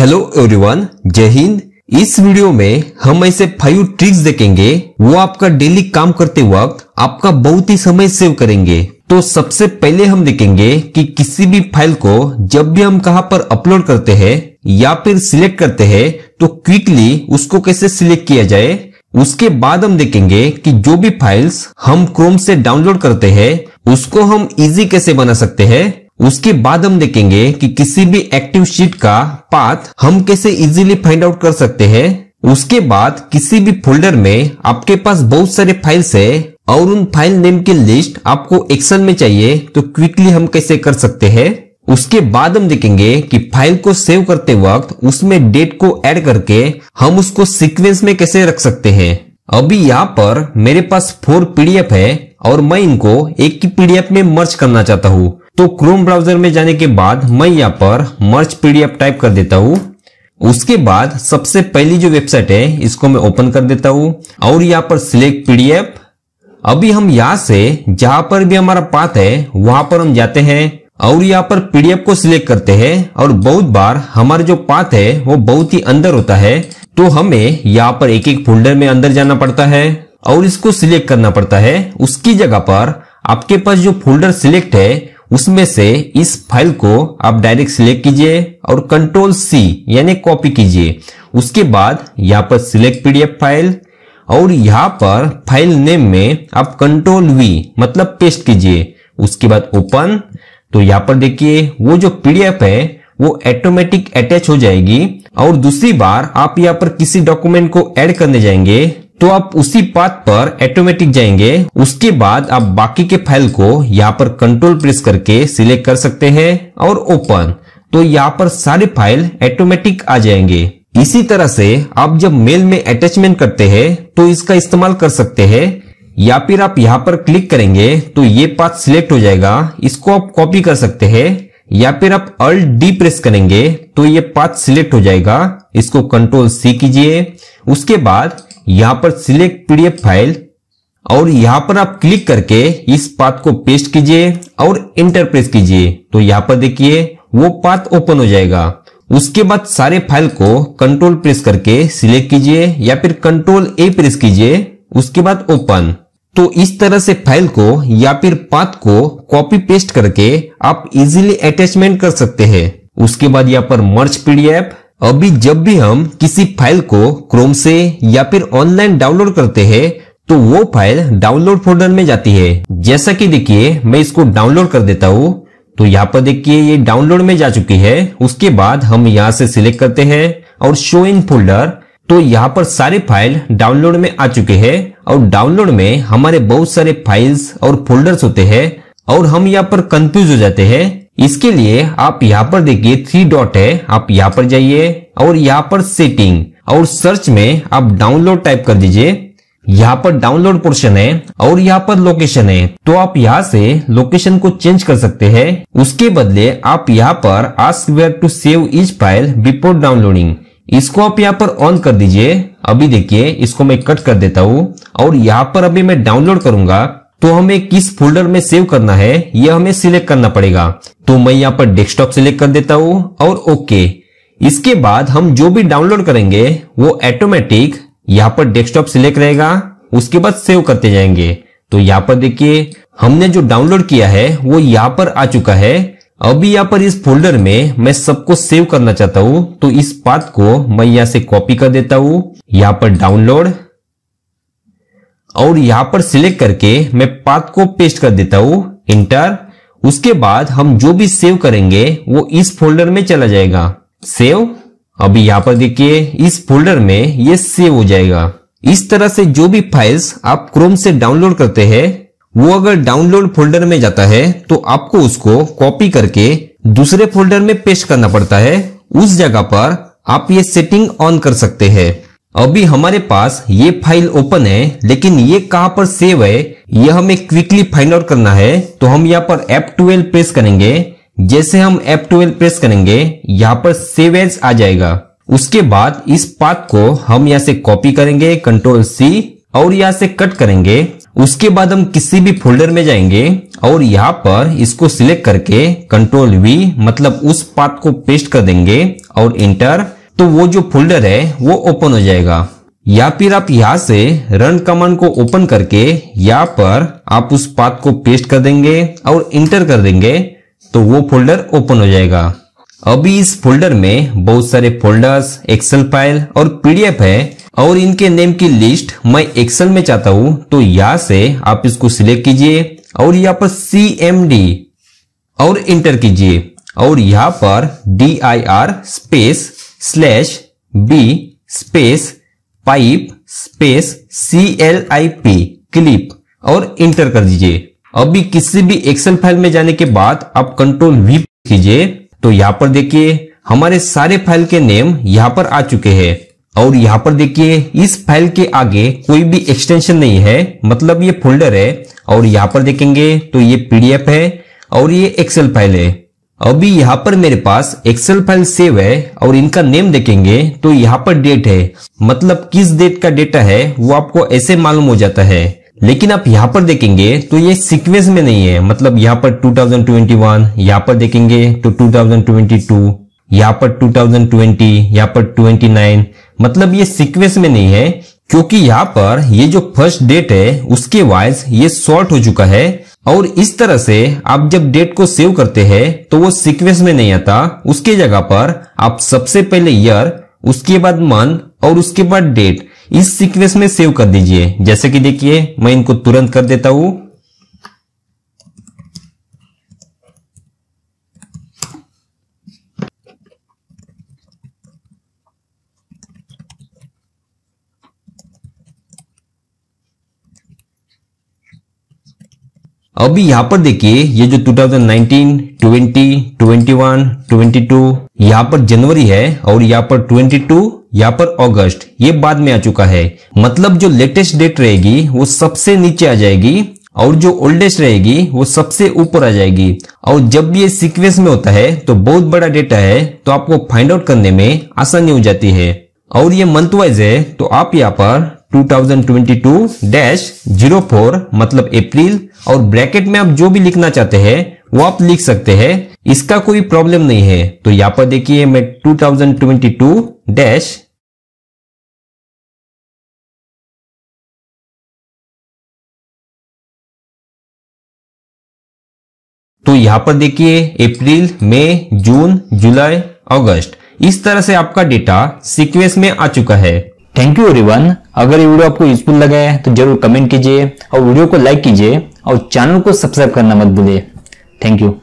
hello everyone जय हिंद इस video में हम ऐसे फाइव ट्रिक्स देखेंगे वो आपका डेली काम करते वक्त आपका बहुत ही समय सेव करेंगे तो सबसे पहले हम देखेंगे कि किसी भी फाइल को जब भी हम कहां पर अपलोड करते हैं या फिर सिलेक्ट करते हैं तो क्विकली उसको कैसे सिलेक्ट किया जाए उसके बाद हम देखेंगे कि जो भी फाइल्स हम क्रोम से डाउनलोड करते हैं उसको हम इजी कैसे बना सकते हैं उसके बाद हम देखेंगे कि किसी भी एक्टिव शीट का पाथ हम कैसे इजीली फाइंड आउट कर सकते हैं उसके बाद किसी भी फोल्डर में आपके पास बहुत सारे फाइल्स है और उन फाइल नेम की लिस्ट आपको एक्सेल में चाहिए तो क्विकली हम कैसे कर सकते हैं उसके बाद हम देखेंगे कि फाइल को सेव करते वक्त उसमें डेट को ऐड करके हम उसको सीक्वेंस में कैसे रख सकते हैं अभी यहाँ पर मेरे पास फोर पीडीएफ है और मैं इनको एक की पीडीएफ में मर्ज करना चाहता हूँ तो क्रोम ब्राउजर में जाने के बाद मैं यहाँ पर मर्च पीडीएफ टाइप कर देता हूँ उसके बाद सबसे पहली जो वेबसाइट है इसको मैं ओपन कर देता हूँ और यहाँ पर सिलेक्ट पीडीएफ अभी हम यहाँ से जहां पर भी हमारा पाथ है वहां पर हम जाते हैं और यहाँ पर पीडीएफ को सिलेक्ट करते हैं और बहुत बार हमारा जो पाथ है वो बहुत ही अंदर होता है तो हमें यहाँ पर एक एक फोल्डर में अंदर जाना पड़ता है और इसको सिलेक्ट करना पड़ता है उसकी जगह पर आपके पास जो फोल्डर सिलेक्ट है उसमें से इस फाइल को आप डायरेक्ट सिलेक्ट कीजिए और कंट्रोल सी यानी कॉपी कीजिए उसके बाद यहाँ पर सिलेक्ट पीडीएफ फाइल और यहाँ पर फाइल नेम में आप कंट्रोल वी मतलब पेस्ट कीजिए उसके बाद ओपन तो यहाँ पर देखिए वो जो पीडीएफ है वो ऑटोमेटिक अटैच हो जाएगी और दूसरी बार आप यहाँ पर किसी डॉक्यूमेंट को ऐड करने जाएंगे तो आप उसी पाथ पर ऑटोमेटिक जाएंगे उसके बाद आप बाकी के फाइल को यहाँ पर कंट्रोल प्रेस करके सिलेक्ट कर सकते हैं और ओपन तो यहाँ पर सारे फाइल ऑटोमेटिक आ जाएंगे इसी तरह से आप जब मेल में अटैचमेंट करते हैं तो इसका इस्तेमाल कर सकते हैं या फिर आप यहाँ पर क्लिक करेंगे तो ये पाथ सिलेक्ट हो जाएगा इसको आप कॉपी कर सकते हैं या फिर आप अल्ट डी प्रेस करेंगे तो ये पाथ सिलेक्ट हो जाएगा इसको कंट्रोल सी कीजिए उसके बाद यहां पर सिलेक्ट पीडीएफ फाइल और यहां पर आप क्लिक करके इस पाथ को पेस्ट कीजिए और इंटर प्रेस कीजिए तो यहां पर देखिए वो पाथ ओपन हो जाएगा उसके बाद सारे फाइल को कंट्रोल प्रेस करके सिलेक्ट कीजिए या फिर कंट्रोल ए प्रेस कीजिए उसके बाद ओपन तो इस तरह से फाइल को या फिर पाथ को कॉपी पेस्ट करके आप इजीली अटैचमेंट कर सकते हैं उसके बाद यहाँ पर मर्च पीडीएफ अभी जब भी हम किसी फाइल को क्रोम से या फिर ऑनलाइन डाउनलोड करते हैं तो वो फाइल डाउनलोड फोल्डर में जाती है जैसा कि देखिए मैं इसको डाउनलोड कर देता हूँ तो यहाँ पर देखिए ये डाउनलोड में जा चुकी है उसके बाद हम यहाँ से सिलेक्ट करते हैं और शो इन फोल्डर तो यहाँ पर सारे फाइल डाउनलोड में आ चुके हैं और डाउनलोड में हमारे बहुत सारे फाइल्स और फोल्डर्स होते हैं और हम यहाँ पर कंफ्यूज हो जाते हैं इसके लिए आप यहाँ पर देखिए थ्री डॉट है आप यहाँ पर जाइए और यहाँ पर सेटिंग और सर्च में आप डाउनलोड टाइप कर दीजिए यहाँ पर डाउनलोड पोर्शन है और यहाँ पर लोकेशन है तो आप यहाँ से लोकेशन को चेंज कर सकते हैं उसके बदले आप यहाँ पर ask where to save is file before downloading इसको आप यहाँ पर ऑन कर दीजिए अभी देखिए इसको मैं कट कर देता हूँ और यहाँ पर अभी मैं डाउनलोड करूंगा तो हमें किस फोल्डर में सेव करना है यह हमें सिलेक्ट करना पड़ेगा तो मैं यहाँ पर डेस्कटॉप सिलेक्ट कर देता हूँ और ओके इसके बाद हम जो भी डाउनलोड करेंगे वो ऑटोमेटिक यहाँ पर डेस्कटॉप सिलेक्ट रहेगा उसके बाद सेव करते जाएंगे तो यहाँ पर देखिए हमने जो डाउनलोड किया है वो यहाँ पर आ चुका है अभी यहाँ पर इस फोल्डर में मैं सबको सेव करना चाहता हूँ तो इस पाथ को मैं यहाँ से कॉपी कर देता हूँ यहाँ पर डाउनलोड और यहां पर सिलेक्ट करके मैं पाथ को पेस्ट कर देता हूं इंटर उसके बाद हम जो भी सेव करेंगे वो इस फोल्डर में चला जाएगा सेव अभी यहां पर देखिए इस फोल्डर में ये सेव हो जाएगा इस तरह से जो भी फाइल्स आप क्रोम से डाउनलोड करते हैं वो अगर डाउनलोड फोल्डर में जाता है तो आपको उसको कॉपी करके दूसरे फोल्डर में पेस्ट करना पड़ता है उस जगह पर आप ये सेटिंग ऑन कर सकते हैं अभी हमारे पास ये फाइल ओपन है लेकिन ये कहाँ पर सेव है यह हमें क्विकली फाइंड आउट करना है तो हम यहाँ पर F12 प्रेस करेंगे जैसे हम F12 प्रेस करेंगे यहाँ पर सेव एज आ जाएगा उसके बाद इस पाथ को हम यहाँ से कॉपी करेंगे कंट्रोल सी और यहाँ से कट करेंगे उसके बाद हम किसी भी फोल्डर में जाएंगे और यहाँ पर इसको सिलेक्ट करके कंट्रोल वी मतलब उस पाथ को पेस्ट कर देंगे और इंटर तो वो जो फोल्डर है वो ओपन हो जाएगा या फिर आप यहां से रन कमांड को ओपन करके यहां पर आप उस पाथ को पेस्ट कर देंगे और इंटर कर देंगे तो वो फोल्डर ओपन हो जाएगा अभी इस फोल्डर में बहुत सारे फोल्डर्स एक्सेल फाइल और पीडीएफ है और इनके नेम की लिस्ट मैं एक्सेल में चाहता हूं तो यहां से आप इसको सिलेक्ट कीजिए और यहाँ पर सी और इंटर कीजिए और यहाँ पर D I R space slash B space pipe space C L I P clip और इंटर कर दीजिए अभी किसी भी एक्सेल फाइल में जाने के बाद आप कंट्रोल वी कीजिए तो यहाँ पर देखिए हमारे सारे फाइल के नेम यहाँ पर आ चुके हैं और यहाँ पर देखिए इस फाइल के आगे कोई भी एक्सटेंशन नहीं है मतलब ये फोल्डर है और यहाँ पर देखेंगे तो ये पीडीएफ है और ये एक्सेल फाइल है अभी यहाँ पर मेरे पास एक्सेल फाइल सेव है और इनका नेम देखेंगे तो यहाँ पर डेट है मतलब किस डेट का डेटा है वो आपको ऐसे मालूम हो जाता है लेकिन आप यहाँ पर देखेंगे तो ये सिक्वेंस में नहीं है मतलब यहाँ पर 2021 यहाँ पर देखेंगे तो 2022 यहाँ पर 2020 यहाँ पर 29 मतलब ये सिक्वेंस में नहीं है क्योंकि यहाँ पर ये जो फर्स्ट डेट है उसके वाइज ये शॉर्ट हो चुका है और इस तरह से आप जब डेट को सेव करते हैं तो वो सीक्वेंस में नहीं आता उसके जगह पर आप सबसे पहले ईयर उसके बाद मंथ और उसके बाद डेट इस सीक्वेंस में सेव कर दीजिए जैसे कि देखिए मैं इनको तुरंत कर देता हूँ अभी यहाँ पर देखिए ये जो 2019, 20, 21, 22 यहाँ पर जनवरी है और यहाँ पर 22 यहाँ पर अगस्त ये बाद में आ चुका है मतलब जो लेटेस्ट डेट रहेगी वो सबसे नीचे आ जाएगी और जो ओल्डेस्ट रहेगी वो सबसे ऊपर आ जाएगी और जब ये सीक्वेंस में होता है तो बहुत बड़ा डेटा है तो आपको फाइंड आउट करने में आसानी हो जाती है और ये मंथ वाइज है तो आप यहाँ पर 2022-04 मतलब अप्रैल और ब्रैकेट में आप जो भी लिखना चाहते हैं वो आप लिख सकते हैं इसका कोई प्रॉब्लम नहीं है तो यहाँ पर देखिए मैं 2022 डैश तो यहाँ पर देखिए अप्रैल मई जून जुलाई अगस्त इस तरह से आपका डेटा सीक्वेंस में आ चुका है थैंक यू एवरीवन अगर ये वीडियो आपको यूजफुल लगा है तो जरूर कमेंट कीजिए और वीडियो को लाइक कीजिए और चैनल को सब्सक्राइब करना मत भूलिए थैंक यू